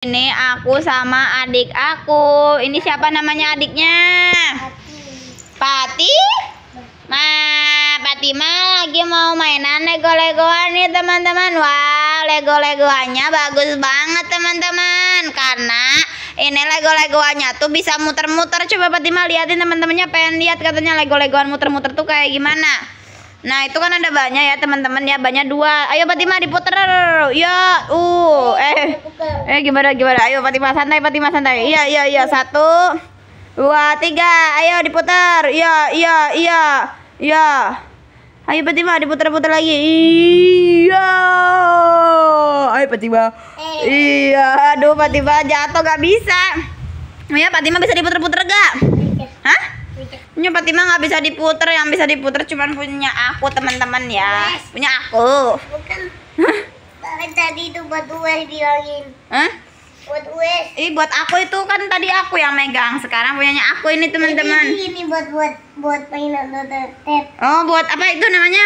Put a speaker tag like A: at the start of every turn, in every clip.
A: Ini aku sama adik aku. Ini siapa namanya adiknya? Pati. Pati? Ma, mah lagi mau mainan lego-legoan nih teman-teman. Wow, lego-legoannya bagus banget teman-teman. Karena ini lego-legoannya tuh bisa muter-muter. Coba Pati mah liatin teman-temannya pengen lihat katanya lego-legoan muter-muter tuh kayak gimana. Nah, itu kan ada banyak ya teman-teman ya, banyak dua. Ayo Pati mah diputer. Ya, uh, eh Eh gimana gimana? Ayo Fatima santai, Fatima santai. Iya iya iya satu, dua tiga. Ayo diputar. Iya iya iya iya. Ayo Fatima diputar-putar lagi. Iya. Ayo Fatima. Eh. Iya. Aduh Fatima jatuh gak bisa. iya Fatima bisa diputar-putar gak? Hah? Punya Fatima gak bisa diputar, yang bisa diputar cuma punya aku teman-teman ya. Punya aku. Bukan kan tadi itu buat Uwes bilangin. Hah? Buat Uwes. Ih, buat aku itu kan tadi aku yang megang. Sekarang punyanya aku ini, teman-teman. Ini, ini buat buat buat mainan dotet. Oh, buat apa itu namanya?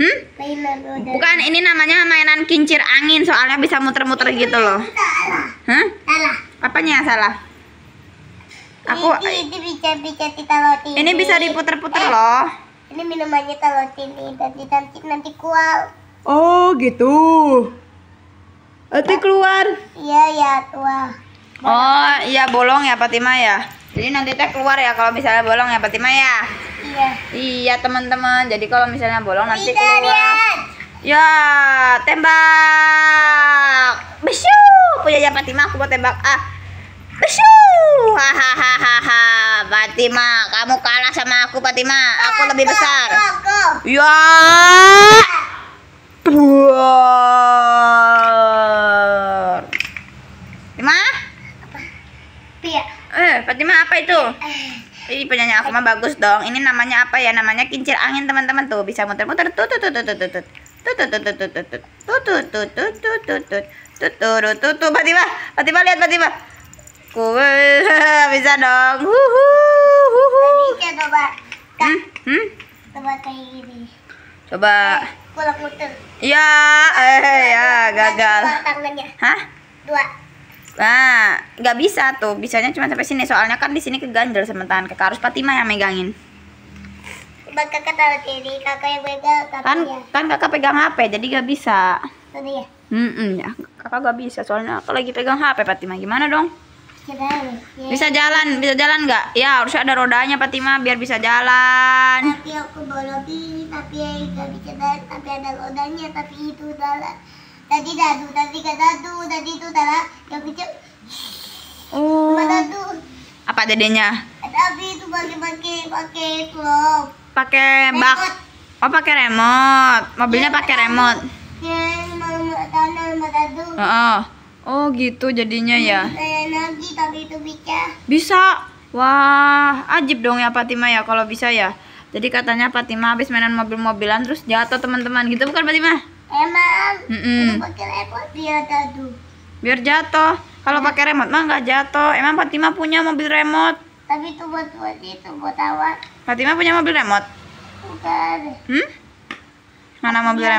A: Hmm? Mainan Bukan, ini namanya mainan kincir angin soalnya bisa muter-muter gitu loh. Salah. Hah? Salah. Apanya salah? Aku ini,
B: ini bisa bisa ditaloti. Ini bisa diputer-puter eh. loh. Ini minumannya kalau sini nanti nanti nanti kual.
A: Oh gitu. Ati keluar. Iya ya tua. Oh iya bolong ya Fatima ya. Jadi nanti teh keluar ya kalau misalnya bolong ya Fatima ya. Iya. Iya teman-teman. Jadi kalau misalnya bolong nanti keluar. Ya tembak. besu punya ya Fatima aku mau tembak ah. besu Hahaha Fatima kamu kalah sama aku Fatima. Aku, lebih besar. Ya. Fatima apa itu? Ini penyanyi aku mah bagus dong. Ini namanya apa ya? Namanya kincir angin, teman-teman. Tuh, bisa muter-muter. Tut tut tut tut tut tut. Tut tut tut tut tut tut. Tut tut tut tut tut tut tut. Tut tut tut tut. Fatima, Fatima lihat Fatima. Kue bisa dong. Huhu. Huhu. Bisa coba. Hmm? Hmm?
B: Coba kayak gini. Coba. Kulak muter.
A: Ya, eh ya gagal. tangannya. Hah? Dua. Nah, nggak bisa tuh. Bisanya cuma sampai sini. Soalnya kan di sini keganjel sementara, kakak. Harus Fatima yang megangin. Coba kakak taruh kiri, kakak yang pegang. Kan, ya. kan kakak pegang HP, jadi nggak bisa. Tadi oh, ya? Mm -mm, ya. Kakak nggak bisa. Soalnya aku lagi pegang HP, Fatima. Gimana dong? Ya. Bisa jalan, bisa jalan nggak? Ya harus ada rodanya Fatima biar bisa jalan.
B: Tapi aku bologi, tapi ya nggak bisa jalan, tapi ada rodanya, tapi itu jalan. Tadi dadu, tadi ke dadu, tadi itu jalan, yang kecil
A: apa dedenya?
B: Tapi itu pakai pakai
A: pakai itu loh. Pakai bak. Oh pakai remote. Mobilnya ya, pakai iya. remote. Ya, oh, oh. oh gitu jadinya ya.
B: Lagi hmm, tapi itu bisa.
A: Bisa. Wah, ajib dong ya Fatima ya kalau bisa ya. Jadi katanya Fatima habis mainan mobil-mobilan terus jatuh teman-teman gitu bukan Fatima? Emang. Mm -mm. Pakai remote biar jatuh. Biar jatuh. Kalau pakai remote mah nggak jatuh. Emang Fatima punya mobil remote?
B: Tapi itu buat buat itu buat awak.
A: Fatima punya mobil remote? Bukan. Hmm? Mana mobil remote?